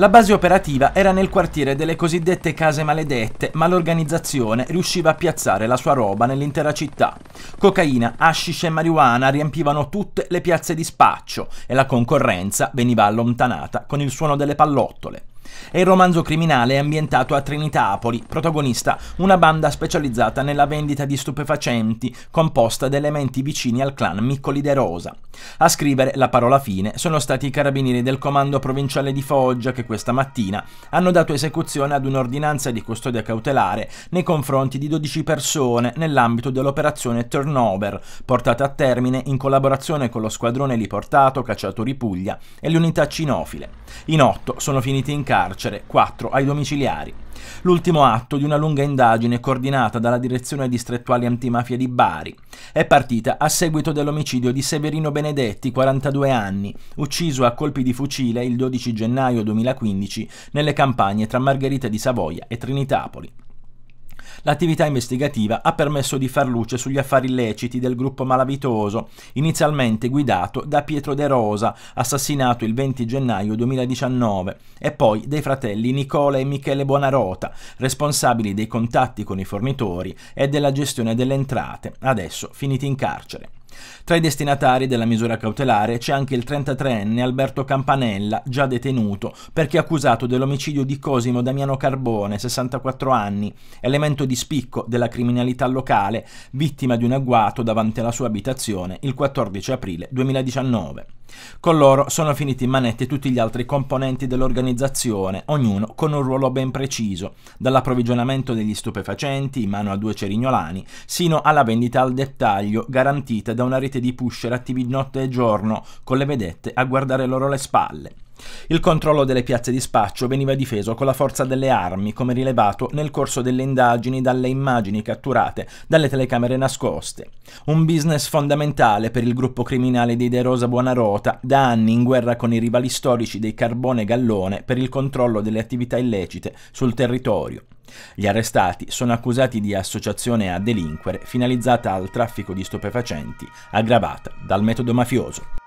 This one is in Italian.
La base operativa era nel quartiere delle cosiddette case maledette, ma l'organizzazione riusciva a piazzare la sua roba nell'intera città. Cocaina, hashish e marijuana riempivano tutte le piazze di spaccio e la concorrenza veniva allontanata con il suono delle pallottole. E il romanzo criminale è ambientato a Trinitapoli, protagonista una banda specializzata nella vendita di stupefacenti, composta da elementi vicini al clan Miccoli De Rosa. A scrivere la parola fine sono stati i carabinieri del comando provinciale di Foggia che questa mattina hanno dato esecuzione ad un'ordinanza di custodia cautelare nei confronti di 12 persone nell'ambito dell'operazione Turnover, portata a termine in collaborazione con lo squadrone Liportato Cacciatori Puglia e l'unità cinofile. In 8 sono finiti in carcere, 4 ai domiciliari l'ultimo atto di una lunga indagine coordinata dalla Direzione Distrettuale Antimafia di Bari. È partita a seguito dell'omicidio di Severino Benedetti, 42 anni, ucciso a colpi di fucile il 12 gennaio 2015 nelle campagne tra Margherita di Savoia e Trinitapoli. L'attività investigativa ha permesso di far luce sugli affari illeciti del gruppo malavitoso, inizialmente guidato da Pietro De Rosa, assassinato il 20 gennaio 2019, e poi dei fratelli Nicola e Michele Buonarota, responsabili dei contatti con i fornitori e della gestione delle entrate, adesso finiti in carcere. Tra i destinatari della misura cautelare c'è anche il 33enne Alberto Campanella, già detenuto, perché accusato dell'omicidio di Cosimo Damiano Carbone, 64 anni, elemento di spicco della criminalità locale, vittima di un agguato davanti alla sua abitazione il 14 aprile 2019. Con loro sono finiti in manette tutti gli altri componenti dell'organizzazione, ognuno con un ruolo ben preciso, dall'approvvigionamento degli stupefacenti in mano a due cerignolani, sino alla vendita al dettaglio garantita da un una rete di pusher attivi notte e giorno con le vedette a guardare loro le spalle. Il controllo delle piazze di spaccio veniva difeso con la forza delle armi, come rilevato nel corso delle indagini dalle immagini catturate dalle telecamere nascoste. Un business fondamentale per il gruppo criminale di De Rosa Buonarota, da anni in guerra con i rivali storici dei Carbone e Gallone per il controllo delle attività illecite sul territorio. Gli arrestati sono accusati di associazione a delinquere finalizzata al traffico di stupefacenti, aggravata dal metodo mafioso.